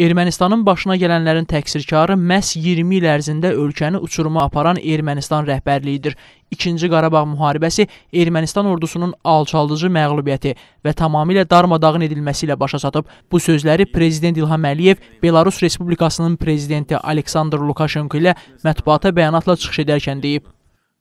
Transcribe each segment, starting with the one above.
Ermənistanın başına gələnlərin təqsirkarı məhz 20 il ərzində ölkəni uçuruma aparan Ermənistan rəhbərliyidir. İkinci Qarabağ müharibəsi Ermənistan ordusunun alçaldıcı məğlubiyyəti və tamamilə darmadağın edilməsi ilə başa çatıb. Bu sözləri Prezident İlham Əliyev Belarus Respublikasının Prezidenti Aleksandr Lukaşenko ilə mətbuata bəyanatla çıxış edərkən deyib.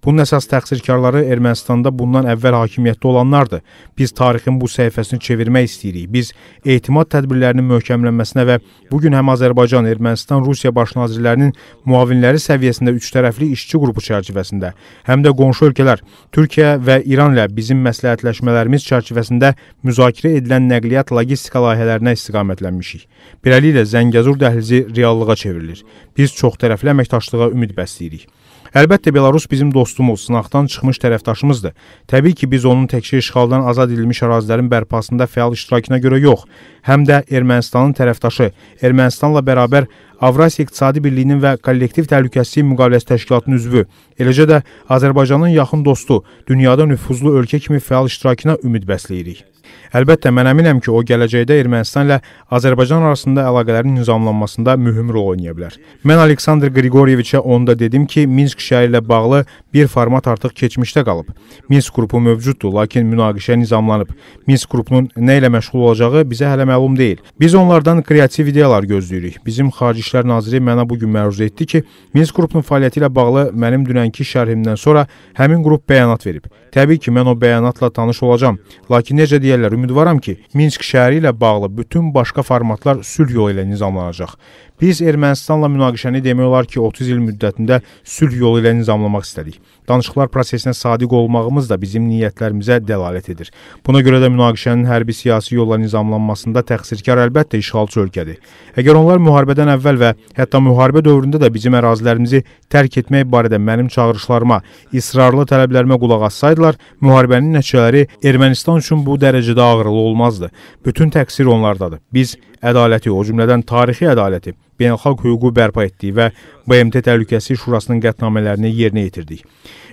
Bunun əsas təqsirkarları Ermənistanda bundan əvvəl hakimiyyətdə olanlardır. Biz tarixin bu səhifəsini çevirmək istəyirik. Biz etimad tədbirlərinin möhkəmlənməsinə və bu gün həm Azərbaycan, Ermənistan, Rusiya baş nazirlərinin müavinləri səviyyəsində üçtərəfli işçi qrupu çərçivəsində, həm də qonşu ölkələr Türkiyə və İran ilə bizim məsləhətləşmələrimiz çərçivəsində müzakirə edilən nəqliyyat logistika layihələrinə istiqamətlənmişik. Beləliklə Zəngəzur dəhlizi reallığa çevrilir. Biz çoxtərəfli əməkdaşlığa ümid bəsləyirik. Əlbəttə Belarus bizim dostumuz, sınaqdan çıxmış tərəfdaşımızdır. Təbii ki, biz onun təkcə işğaldan azad edilmiş ərazilərin bərpasında fəal iştirakına görə yox, həm də Ermənistanın tərəfdaşı, Ermənistanla bərabər Avrasiya İqtisadi Birliyinin və Kollektiv Təhlükəsizlik Müqaviləsi Təşkilatının üzvü, eləcə də Azərbaycanın yaxın dostu, dünyada nüfuzlu ölkə kimi fəal iştirakına ümid bəsləyirik. Əlbəttə, mən əminəm ki, o gələcəkdə Ermənistan ilə Azərbaycan arasında əlaqələrin nizamlanmasında mühüm rol oynaya bilər. Mən Aleksandr Qriqoryeviçə onda dedim ki, Minsk şəhəri ilə bağlı bir format artıq keçmişdə qalıb. Minsk qrupu mövcuddur, lakin münaqişə nizamlanıb. Minsk qrupunun nə ilə məşğul olacağı bizə hələ məlum deyil. Biz onlardan kreativ ideyalar gözləyirik. Bizim Xarici İşlər naziri mənə bu gün məruz etdi ki, Minsk qrupunun fəaliyyəti ilə bağlı mənim dünənki şərhimdən sonra həmin qrup bəyanat verib. Təbii ki, mən o bəyanatla tanış olacağam, lakin necə deyirlər, verərlər. Ümidvaram ki, Minsk şəhəri ilə bağlı bütün başqa formatlar sülh yolu ilə nizamlanacaq. Biz Ermənistanla münaqişəni demək olar ki, 30 il müddətində sülh yolu ilə nizamlamaq istədik. Danışıqlar prosesinə sadiq olmağımız da bizim niyyətlərimizə dəlalət edir. Buna görə də münaqişənin hərbi siyasi yolla nizamlanmasında təqsirkar əlbəttə işğalçı ölkədir. Əgər onlar müharibədən əvvəl və hətta müharibə dövründə də bizim ərazilərimizi tərk etmək barədə mənim çağırışlarıma, israrlı tələblərimə qulaq assaydılar, müharibənin nəticələri Ermənistan üçün bu dərəcədə ağrılı olmazdı. Bütün təqsir onlardadır. Biz ədaləti, o cümlədən tarixi ədaləti beynəlxalq hüququ bərpa etdik və BMT Təhlükəsizlik Şurasının qətnamələrini yerinə yetirdik.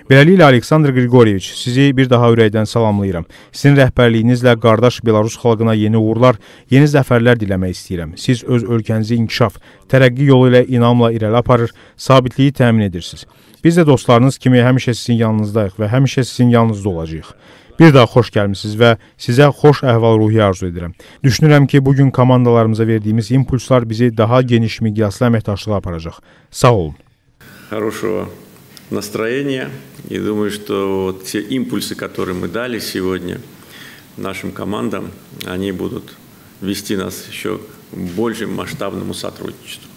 Beləliklə Aleksandr Qriqoryeviç, sizi bir daha ürəkdən salamlayıram. Sizin rəhbərliyinizlə qardaş Belarus xalqına yeni uğurlar, yeni zəfərlər diləmək istəyirəm. Siz öz ölkənizi inkişaf, tərəqqi yolu ilə inamla irəli aparır, sabitliyi təmin edirsiniz. Biz də dostlarınız kimi həmişə sizin yanınızdayıq və həmişə sizin yanınızda olacağıq. Bir daha xoş gəlmisiniz və sizə xoş əhval-ruhiyyə arzu edirəm. Düşünürəm ki, bu gün komandalarımıza verdiyimiz impulslar bizi daha geniş miqyaslı əməkdaşlığa aparacaq. Sağ olun. Хорошего настроения. И думаю, что вот те импульсы, которые мы дали сегодня нашим командам, они будут вести нас еще к большему масштабному сотрудничеству.